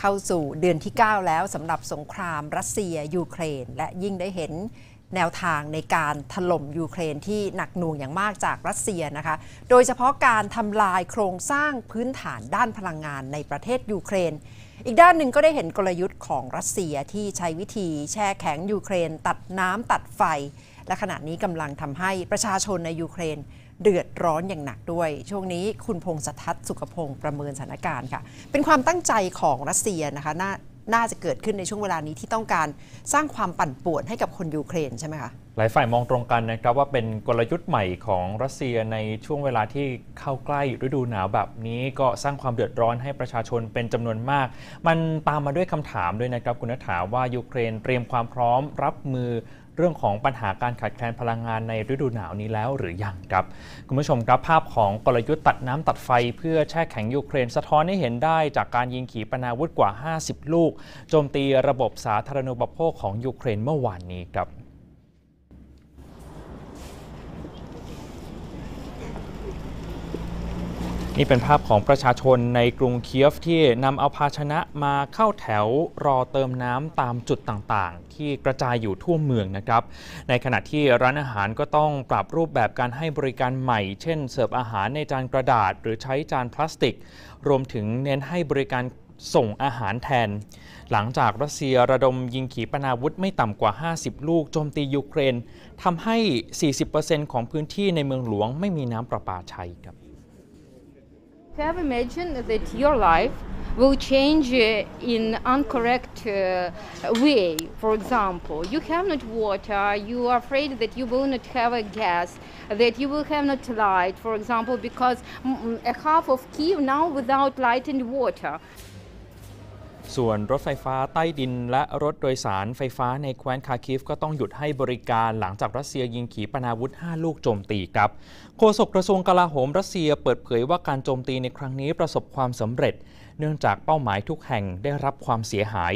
เข้าสู่เดือนที่ 9 แล้วสำหรับสงครามรัสเซียยูเครน และยิ่งได้เห็นแนวทางในการถล่มยูเครนที่หนักหน่วงอย่างมากจากรัสเซียนะคะโดยเฉพาะการทำลายโครงสร้างพื้นฐานด้านพลังงานในประเทศยูเครน อีกด้านหนึ่งก็ได้เห็นกลยุทธ์ของรัสเซียที่ใช้วิธีแช่แข็งยูเครน ตัดน้ำตัดไฟ และขณะนี้กำลังทำให้ประชาชนในยูเครนเดือดร้อนอย่างหนักด้วย ช่วงนี้คุณพงษ์สทัศน์สุขพงศ์ประเมินสถานการณ์ค่ะ เป็นความตั้งใจของรัสเซียนะคะน่าน่าจะเกิดขึ้นในช่วงเวลานี้ที่ต้องการสร้างความปั่นป่วนให้กับคนยูเครนใช่ไหมคะหลายฝ่ายมองตรงกันนะครับว่าเป็นกลยุทธ์ใหม่ของรัสเซียในช่วงเวลาที่เข้าใกล้ฤดูหนาวแบบนี้ก็สร้างความเดือดร้อนให้ประชาชนเป็นจำนวนมาก มันตามมาด้วยคำถามด้วยนะครับคุณนัฐาว่ายูเครนเตรียมความพร้อมรับมือเรื่องของปัญหาการขาดแคลนพลังงานในฤดูหนาวนี้แล้วหรือยังครับ คุณผู้ชมครับภาพของกลยุทธ์ตัดน้ำตัดไฟ เพื่อแช่แข็งยูเครน สะท้อนให้เห็นได้ จากการยิงขีปนาวุธกว่า 50 ลูก โจมตีระบบสาธารณูปโภคของยูเครนเมื่อวานนี้ครับนี่เป็นภาพของประชาชนในกรุงเคียฟที่นำเอาภาชนะมาเข้าแถวรอเติมน้ำตามจุดต่างๆ ที่กระจายอยู่ทั่วเมืองนะครับ ในขณะที่ร้านอาหารก็ต้องปรับรูปแบบการให้บริการใหม่ เช่นเสิร์ฟอาหารในจานกระดาษ หรือใช้จานพลาสติก รวมถึงเน้นให้บริการส่งอาหารแทน หลังจากรัสเซียระดมยิงขีปนาวุธไม่ต่ำกว่า 50 ลูกโจมตียูเครนทำให้ 40%ของพื้นที่ในเมืองหลวงไม่มีน้ำประปาใช้ครับ Have imagined that your life will change uh, in incorrect uh, way. For example, you have not water, you are afraid that you will not have a gas, that you will have not light, for example, because mm, mm, a half of Kiev now without light and water. ส่วนรถไฟฟ้าใต้ดินและรถโดยสารไฟฟ้าในแคว้นคาคิฟก็ต้องหยุดให้บริการหลังจากรัสเซียยิงขีปนาวุธ 5 ลูกโจมตีครับ โฆษกกระทรวงกลาโหมรัสเซียเปิดเผยว่าการโจมตีในครั้งนี้ประสบความสำเร็จ เนื่องจากเป้าหมายทุกแห่งได้รับความเสียหาย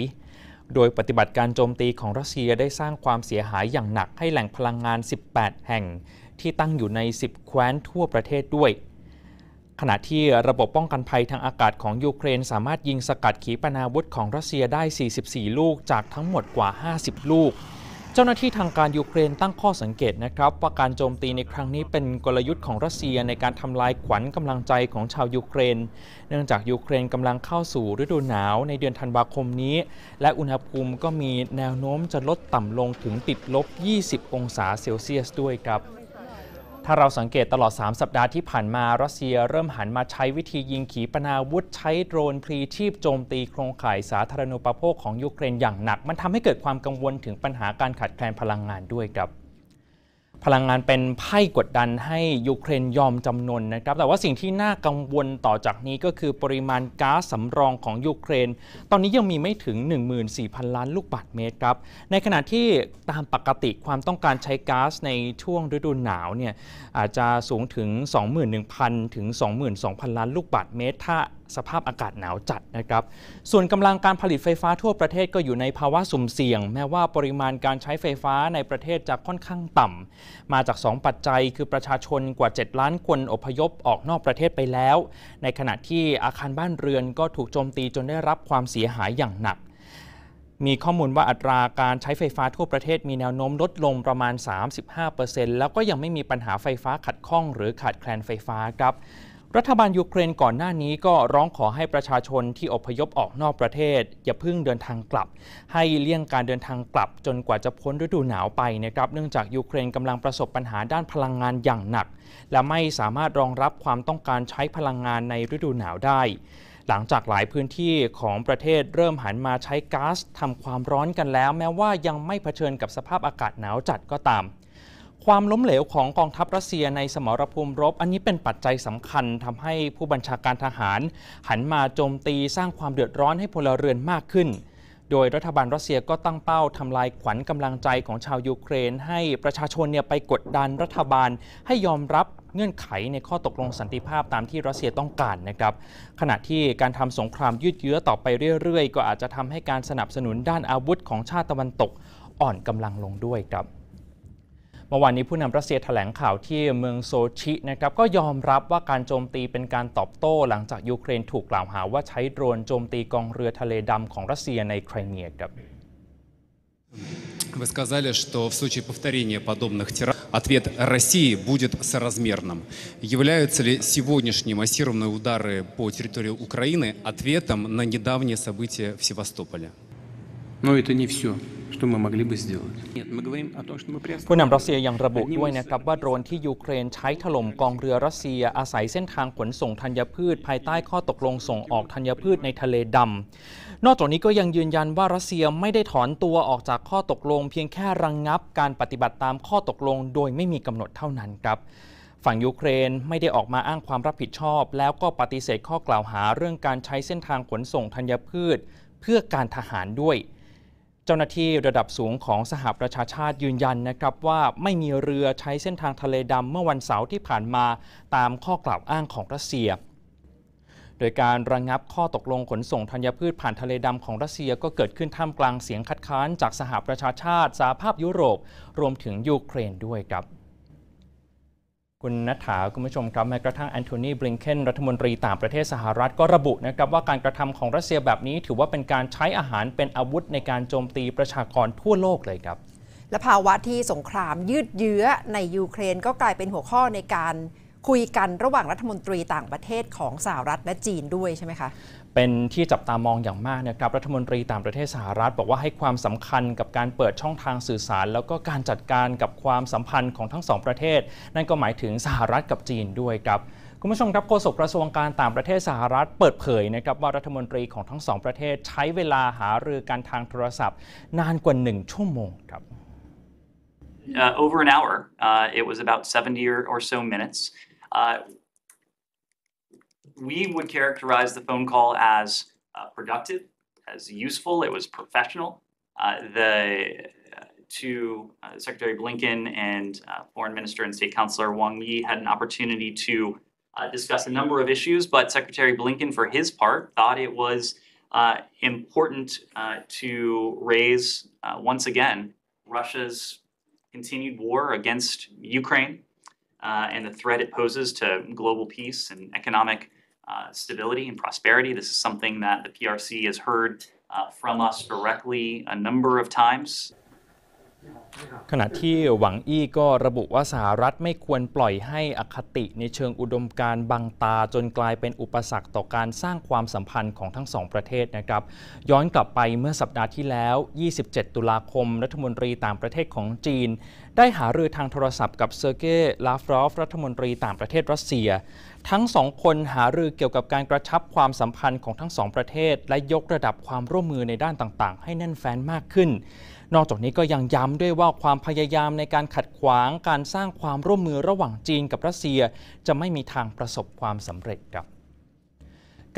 โดยปฏิบัติการโจมตีของรัสเซียได้สร้างความเสียหายอย่างหนักให้แหล่งพลังงาน 18 แห่ง ที่ตั้งอยู่ใน 10 แคว้นทั่วประเทศด้วยขณะที่ระบบป้องกันภัยทางอากาศของยูเครน สามารถยิงสกัดขีปนาวุธของรัสเซียได้ 44 ลูกจากทั้งหมดกว่า 50 ลูก เจ้าหน้าที่ทางการยูเครนตั้งข้อสังเกตนะครับว่าการโจมตีในครั้งนี้เป็นกลยุทธ์ของรัสเซียในการทำลายขวัญกำลังใจของชาวยูเครน เนื่องจากยูเครนกำลังเข้าสู่ฤดูหนาวในเดือนธันวาคมนี้ และอุณหภูมิก็มีแนวโน้มจะลดต่ำลงถึงติดลบ 20 องศาเซลเซียสด้วยครับถ้าเราสังเกตตลอด 3 สัปดาห์ที่ผ่านมารัสเซียเริ่มหันมาใช้วิธียิงขีปนาวุธ ใช้โดรนพลีชีพโจมตีโครงข่ายสาธารณูปโภคของยูเครนอย่างหนัก มันทำให้เกิดความกังวลถึงปัญหาการขาดแคลนพลังงานด้วยครับพลังงานเป็นไพ่กดดันให้ยูเครนยอมจำนนนะครับ แต่ว่าสิ่งที่น่ากังวลต่อจากนี้ก็คือปริมาณก๊าซสำรองของยูเครน ตอนนี้ยังมีไม่ถึง 14,000 ล้านลูกบาศก์เมตรครับ ในขณะที่ตามปกติความต้องการใช้ก๊าซในช่วงฤดูหนาวเนี่ยอาจจะสูงถึง 21,000 ถึง 22,000 ล้านลูกบาศก์เมตรถ้าสภาพอากาศหนาวจัดนะครับ ส่วนกำลังการผลิตไฟฟ้าทั่วประเทศก็อยู่ในภาวะสุ่มเสี่ยง แม้ว่าปริมาณการใช้ไฟฟ้าในประเทศ จะค่อนข้างต่ำ มาจาก 2 ปัจจัย คือประชาชนกว่า 7 ล้านคนอพยพออกนอกประเทศไปแล้ว ในขณะที่อาคารบ้านเรือนก็ถูกโจมตีจนได้รับความเสียหายอย่างหนัก มีข้อมูลว่าอัตราการใช้ไฟฟ้าทั่วประเทศมีแนวโน้มลดลงประมาณ35%แล้วก็ยังไม่มีปัญหาไฟฟ้าขัดข้องหรือขาดแคลนไฟฟ้าครับรัฐบาลยูเครนก่อนหน้านี้ก็ร้องขอให้ประชาชนที่อพยพออกนอกประเทศอย่าพึ่งเดินทางกลับ ให้เลี่ยงการเดินทางกลับจนกว่าจะพ้นฤดูหนาวไปนะครับเนื่องจากยูเครนกำลังประสบปัญหาด้านพลังงานอย่างหนัก และไม่สามารถรองรับความต้องการใช้พลังงานในฤดูหนาวได้ หลังจากหลายพื้นที่ของประเทศเริ่มหันมาใช้ก๊าซทำความร้อนกันแล้ว แม้ว่ายังไม่เผชิญกับสภาพอากาศหนาวจัดก็ตามความล้มเหลวของกองทัพรัสเซียในสมรภูมิรบ อันนี้เป็นปัจจัยสำคัญทำให้ผู้บัญชาการทหาร หันมาโจมตีสร้างความเดือดร้อนให้พลเรือนมากขึ้น โดยรัฐบาลรัสเซียก็ตั้งเป้า ทำลายขวัญกำลังใจของชาวยูเครน ให้ประชาชนเนี่ยไปกดดันรัฐบาลให้ยอมรับเงื่อนไขในข้อตกลงสันติภาพตามที่รัสเซียต้องการนะครับ ขณะที่การทำสงครามยืดเยื้อต่อไปเรื่อย ๆ ก็อาจจะทำให้การสนับสนุนด้านอาวุธของชาติตะวันตกอ่อนกำลังลงด้วยครับมื่อวานนี้ผู้นำรัสเซียแถลงข่าวที่เมืองโซชินะครับก็ยอมรับว่าการโจมตีเป็นการตอบโต้หลังจากยูเครนถูกกล่าวหาว่าใช้โดรนโจมตีกองเรือทะเลดำของรัสเซียในไครเมียครับ Вы сказали, что в случае повторения подобных терактов ответ России будет соразмерным. Являются ли сегодняшние массированные удары по территории Украины ответом на недавние события в Севастополе? Но это не все. ผู้นำรัสเซียยังระบุด้วยนะครับว่าโดรนที่ยูเครนใช้ถล่มกองเรือรัสเซียอาศัยเส้นทางขนส่งธัญพืช ภายใต้ข้อตกลงส่งออกธัญพืชในทะเลดำ นอกจากนี้ก็ยังยืนยันว่ารัสเซียไม่ได้ถอนตัวออกจากข้อตกลงเพียงแค่ระงงับการปฏิบัติตามข้อตกลง โดยไม่มีกำหนดเท่านั้นครับ ฝั่งยูเครนไม่ได้ออกมาอ้างความรับผิดชอบ แล้วก็ปฏิเสธข้อกล่าวหาเรื่องการใช้เส้นทางขนส่งธัญพืช เพื่อการทหารด้วยเจ้าหน้าที่ระดับสูงของสหประชาชาติยืนยันนะครับว่าไม่มีเรือใช้เส้นทางทะเลดำเมื่อวันเสาร์ที่ผ่านมาตามข้อกล่าวอ้างของรัสเซีย โดยการระงงับข้อตกลงขนส่งธัญพืชผ่านทะเลดำของรัสเซีย ก็เกิดขึ้นท่ามกลางเสียงคัดค้าน จากสหประชาชาติสหภาพยุโรปรวมถึงยูเครนด้วยครับคุณนัฐาคุณผู้ชมครับแม้กระทั่งแอนโทนีบลิงเคนรัฐมนตรีต่างประเทศสหรัฐก็ระบุนะครับ ว่าการกระทำของรัสเซียแบบนี้ถือว่าเป็นการใช้อาหารเป็นอาวุธในการโจมตีประชากรทั่วโลกเลยครับ และภาวะที่สงครามยืดเยื้อในยูเครน ก็กลายเป็นหัวข้อในการคุยกันระหว่างรัฐมนตรีต่างประเทศของสหรัฐและจีนด้วยใช่ไหมคะเป็นที่จับตามองอย่างมากนะครับรัฐมนตรีต่างประเทศสหรัฐ บอกว่าให้ความสำคัญกับการเปิดช่องทางสื่อสาร แล้วก็การจัดการกับความสัมพันธ์ของทั้งสองประเทศนั่นก็หมายถึงสหรัฐกับจีนด้วยครับคุณผู้ชมครับโฆษกกระทรวงการต่างประเทศสหรัฐ เปิดเผยนะครับว่ารัฐมนตรีของทั้งสองประเทศ ใช้เวลาหารือกันทางโทรศัพท์ นานกว่าหนึ่งชั่วโมงครับ uh, over an hour. Uh, it was about 70 or, or so minutes. Uh, we would characterize the phone call as uh, productive, as useful. It was professional. Uh, the uh, to uh, Secretary Blinken and Foreign Minister and State Councilor Wang Yi had an opportunity to discuss a number of issues, but Secretary Blinken, for his part, thought it was important to raise once again Russia's continued war against Ukraine uh, and the threat it poses to global peace and economic uh, stability and prosperity. This is something that the PRC has heard uh, from us directly a number of times. ขณะที่หวังอี้ก็ระบุว่า สหรัฐไม่ควรปล่อยให้อคติในเชิงอุดมการบังตาจนกลายเป็นอุปสรรคต่อการสร้างความสัมพันธ์ของทั้งสองประเทศนะครับย้อนกลับไปเมื่อสัปดาห์ที่แล้ว 27 ตุลาคม รัฐมนตรีต่างประเทศของจีน ได้หารือทางโทรศัพท์กับเซอร์เกย์ลาฟรอฟ รัฐมนตรีต่างประเทศรัสเซีย ทั้งสองคนหารือเกี่ยวกับการกระชับความสัมพันธ์ของทั้งสองประเทศ และยกระดับความร่วมมือในด้านต่างๆ ให้แน่นแฟ้นมากขึ้นนอกจากนี้ก็ยังย้ำด้วยว่าความพยายามในการขัดขวางการสร้างความร่วมมือระหว่างจีนกับรัสเซีย จะไม่มีทางประสบความสำเร็จครับ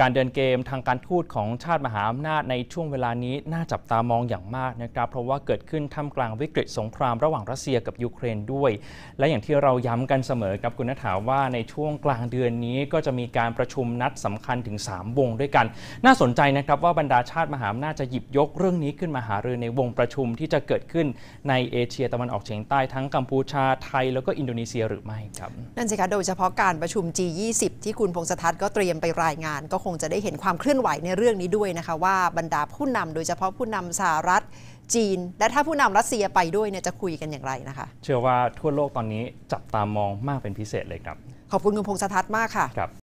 การเดินเกมทางการทูตของชาติมหาอำนาจ ในช่วงเวลานี้น่าจับตามองอย่างมากนะครับเพราะว่าเกิดขึ้นท่ามกลางวิกฤตสงครามระหว่างรัสเซียกับยูเครนด้วย และอย่างที่เราย้ำกันเสมอครับคุณนัฐาว่าในช่วงกลางเดือนนี้ก็จะมีการประชุมนัดสำคัญถึง 3 วงด้วยกัน น่าสนใจนะครับว่าบรรดาชาติมหาอำนาจจะหยิบยกเรื่องนี้ขึ้นมาหารือในวงประชุมที่จะเกิดขึ้นในเอเชียตะวันออกเฉียงใต้ทั้งกัมพูชาไทย แล้วก็อินโดนีเซียหรือไม่ครับนั่นสิคะโดยเฉพาะการประชุม G20 ที่คุณพงษ์สถัตก็เตรียมไปรายงานก็คงจะได้เห็นความเคลื่อนไหวในเรื่องนี้ด้วยนะคะว่าบรรดาผู้นำโดยเฉพาะผู้นำสหรัฐจีน และถ้าผู้นำรัสเซียไปด้วยเนี่ยจะคุยกันอย่างไรนะคะ เชื่อว่าทั่วโลกตอนนี้จับตามองมากเป็นพิเศษเลยครับ ขอบคุณคุณพงษ์สัศน์มากค่ะ